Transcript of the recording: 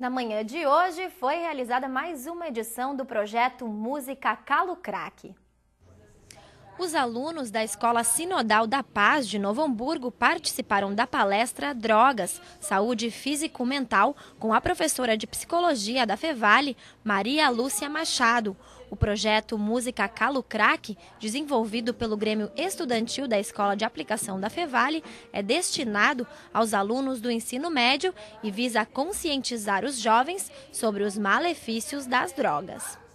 Na manhã de hoje foi realizada mais uma edição do projeto Música Calo Craque. Os alunos da Escola Sinodal da Paz de Novo Hamburgo participaram da palestra Drogas, Saúde Físico-Mental com a professora de Psicologia da Fevale, Maria Lúcia Machado. O projeto Música Calo Crack, desenvolvido pelo Grêmio Estudantil da Escola de Aplicação da Fevale, é destinado aos alunos do ensino médio e visa conscientizar os jovens sobre os malefícios das drogas.